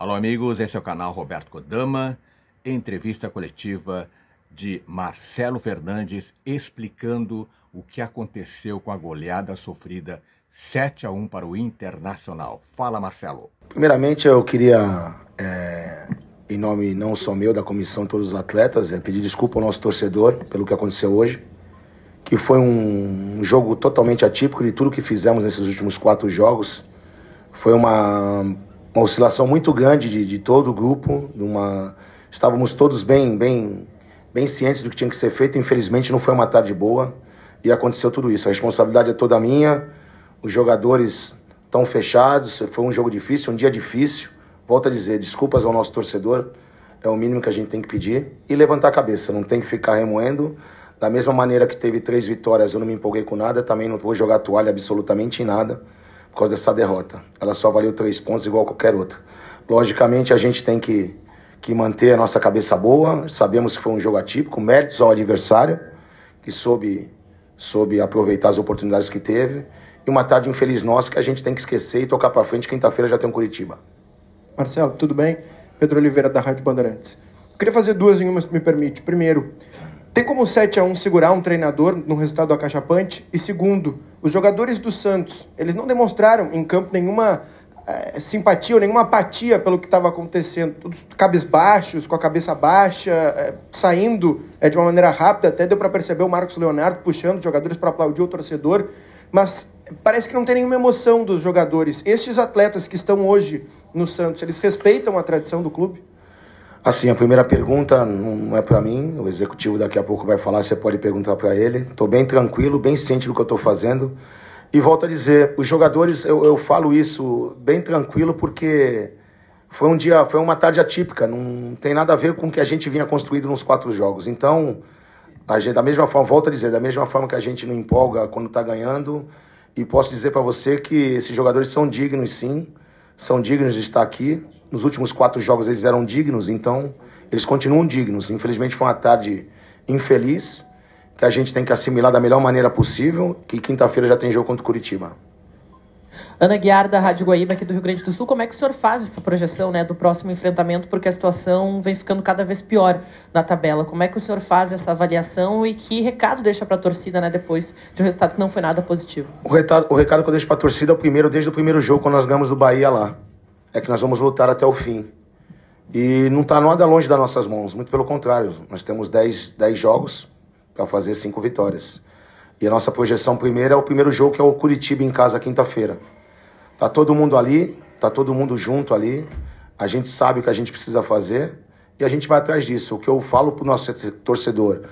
Alô, amigos, esse é o canal Roberto Kodama, entrevista coletiva de Marcelo Fernandes explicando o que aconteceu com a goleada sofrida 7 a 1 para o Internacional. Fala, Marcelo. Primeiramente, eu queria, é, em nome não só meu, da comissão, todos os atletas, é, pedir desculpa ao nosso torcedor pelo que aconteceu hoje, que foi um jogo totalmente atípico de tudo que fizemos nesses últimos quatro jogos. Foi uma uma oscilação muito grande de, de todo o grupo, uma, estávamos todos bem, bem, bem cientes do que tinha que ser feito. Infelizmente não foi uma tarde boa e aconteceu tudo isso. A responsabilidade é toda minha. Os jogadores estão fechados. Foi um jogo difícil, um dia difícil. Volto a dizer, desculpas ao nosso torcedor. É o mínimo que a gente tem que pedir e levantar a cabeça. Não tem que ficar remoendo. Da mesma maneira que teve três vitórias, eu não me empolguei com nada. Também não vou jogar toalha absolutamente em nada por causa dessa derrota. Ela só valeu três pontos igual qualquer outra. Logicamente, a gente tem que, que manter a nossa cabeça boa. Sabemos que foi um jogo atípico, méritos ao adversário, que soube, soube aproveitar as oportunidades que teve. E uma tarde infeliz nossa que a gente tem que esquecer e tocar para frente. Quinta-feira já tem um Curitiba. Marcelo, tudo bem? Pedro Oliveira, da Rádio Bandeirantes. Eu queria fazer duas em uma, se me permite. Primeiro, tem como o 7 a 1 segurar um treinador no resultado acachapante? E segundo, os jogadores do Santos, eles não demonstraram em campo nenhuma eh, simpatia ou nenhuma apatia pelo que estava acontecendo. Todos cabisbaixos, com a cabeça baixa, eh, saindo é de uma maneira rápida. Até deu para perceber o Marcos Leonardo puxando os jogadores para aplaudir o torcedor. Mas parece que não tem nenhuma emoção dos jogadores. Estes atletas que estão hoje no Santos, eles respeitam a tradição do clube? Assim, a primeira pergunta não é para mim, o executivo daqui a pouco vai falar, você pode perguntar para ele. Estou bem tranquilo, bem ciente do que eu estou fazendo. E volto a dizer, os jogadores, eu, eu, falo isso bem tranquilo porque foi um dia, foi uma tarde atípica, não tem nada a ver com o que a gente vinha construído nos quatro jogos. Então, a gente, da mesma forma, volto a dizer, da mesma forma que a gente não empolga quando está ganhando, e posso dizer para você que esses jogadores são dignos sim, são dignos de estar aqui nos últimos quatro jogos eles eram dignos, então eles continuam dignos. Infelizmente foi uma tarde infeliz que a gente tem que assimilar da melhor maneira possível, que quinta-feira já tem jogo contra o Curitiba. Ana Guiar, da Rádio Guaíba, aqui do Rio Grande do Sul, como é que o senhor faz essa projeção né, do próximo enfrentamento, porque a situação vem ficando cada vez pior na tabela. Como é que o senhor faz essa avaliação e que recado deixa para a torcida né, depois de um resultado que não foi nada positivo? O, o recado que eu deixo para a torcida é o primeiro, desde o primeiro jogo, quando nós ganhamos do Bahia lá é que nós vamos lutar até o fim. E não está nada longe das nossas mãos, muito pelo contrário. Nós temos 10, jogos para fazer 5 vitórias. E a nossa projeção primeira é o primeiro jogo, que é o Curitiba em casa, quinta-feira. Tá todo mundo ali, tá todo mundo junto ali. A gente sabe o que a gente precisa fazer e a gente vai atrás disso. O que eu falo para o nosso torcedor,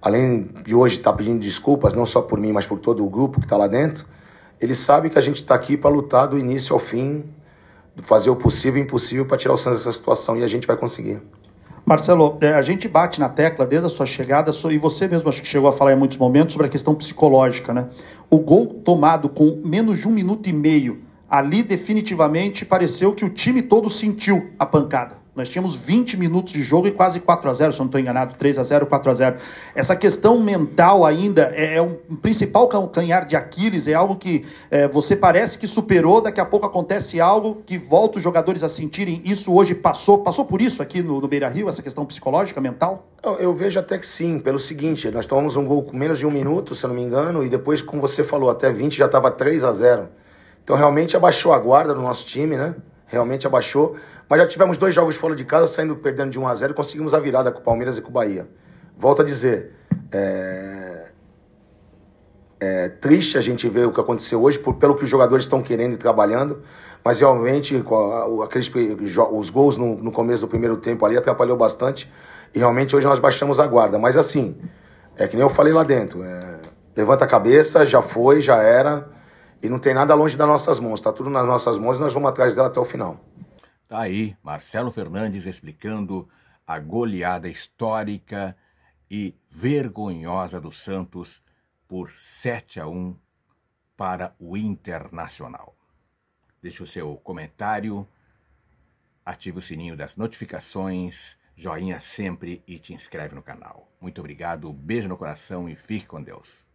além de hoje estar tá pedindo desculpas, não só por mim, mas por todo o grupo que está lá dentro, ele sabe que a gente está aqui para lutar do início ao fim, fazer o possível e o impossível para tirar o Santos dessa situação e a gente vai conseguir. Marcelo, é, a gente bate na tecla desde a sua chegada, e você mesmo acho que chegou a falar em muitos momentos sobre a questão psicológica, né? O gol tomado com menos de um minuto e meio, ali definitivamente pareceu que o time todo sentiu a pancada. Nós tínhamos 20 minutos de jogo e quase 4 a 0 se eu não estou enganado, 3 a 0 4 a 0 Essa questão mental ainda é, é um principal canhar de Aquiles, é algo que é, você parece que superou, daqui a pouco acontece algo que volta os jogadores a sentirem isso hoje passou, passou por isso aqui no, no Beira Rio, essa questão psicológica, mental? Eu, eu vejo até que sim, pelo seguinte, nós tomamos um gol com menos de um minuto, se eu não me engano, e depois, como você falou, até 20 já estava 3 a 0 Então realmente abaixou a guarda do nosso time, né? Realmente abaixou mas já tivemos dois jogos fora de casa, saindo perdendo de 1 a 0 conseguimos a virada com o Palmeiras e com o Bahia. Volto a dizer, é... é triste a gente ver o que aconteceu hoje, por, pelo que os jogadores estão querendo e trabalhando, mas realmente aqueles, os gols no, no começo do primeiro tempo ali atrapalhou bastante, e realmente hoje nós baixamos a guarda. Mas assim, é que nem eu falei lá dentro, é... levanta a cabeça, já foi, já era, e não tem nada longe das nossas mãos, está tudo nas nossas mãos e nós vamos atrás dela até o final. Tá aí Marcelo Fernandes explicando a goleada histórica e vergonhosa do Santos por 7 a 1 para o Internacional. Deixe o seu comentário, ative o sininho das notificações, joinha sempre e te inscreve no canal. Muito obrigado, beijo no coração e fique com Deus.